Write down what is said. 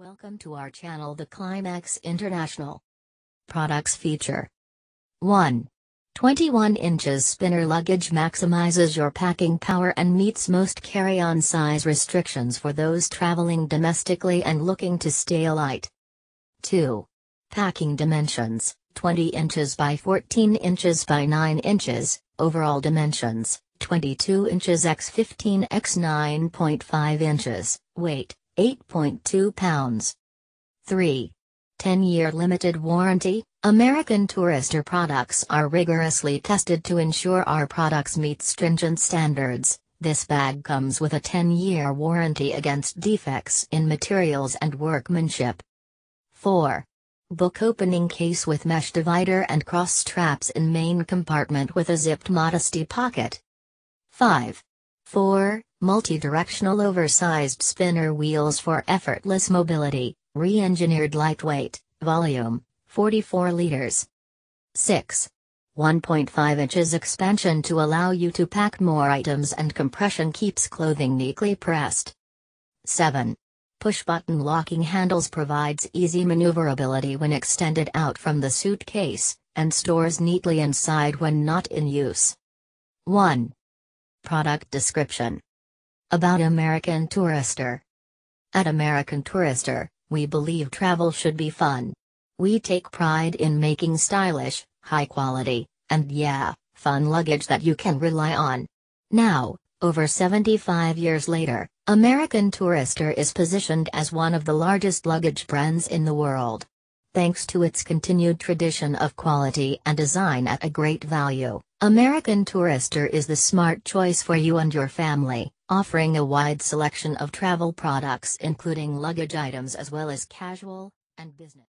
Welcome to our channel The Climax International. Products feature 1. 21 inches spinner luggage maximizes your packing power and meets most carry-on size restrictions for those traveling domestically and looking to stay light. 2. Packing dimensions, 20 inches by 14 inches by 9 inches, overall dimensions, 22 inches x 15 x 9.5 inches, weight, 8.2 pounds. 3. 10-year limited warranty. American Tourister products are rigorously tested to ensure our products meet stringent standards. This bag comes with a 10-year warranty against defects in materials and workmanship. 4. Book opening case with mesh divider and cross straps in main compartment with a zipped modesty pocket. 5. 4. Multi-directional oversized spinner wheels for effortless mobility, re-engineered lightweight, volume, 44 liters. 6. 1.5 inches expansion to allow you to pack more items and compression keeps clothing neatly pressed. 7. Push-button locking handles provides easy maneuverability when extended out from the suitcase, and stores neatly inside when not in use. 1. Product description About American Tourister. At American Tourister, we believe travel should be fun. We take pride in making stylish, high quality, and yeah, fun luggage that you can rely on. Now, over 75 years later, American Tourister is positioned as one of the largest luggage brands in the world. Thanks to its continued tradition of quality and design at a great value. American Tourister is the smart choice for you and your family, offering a wide selection of travel products including luggage items as well as casual and business.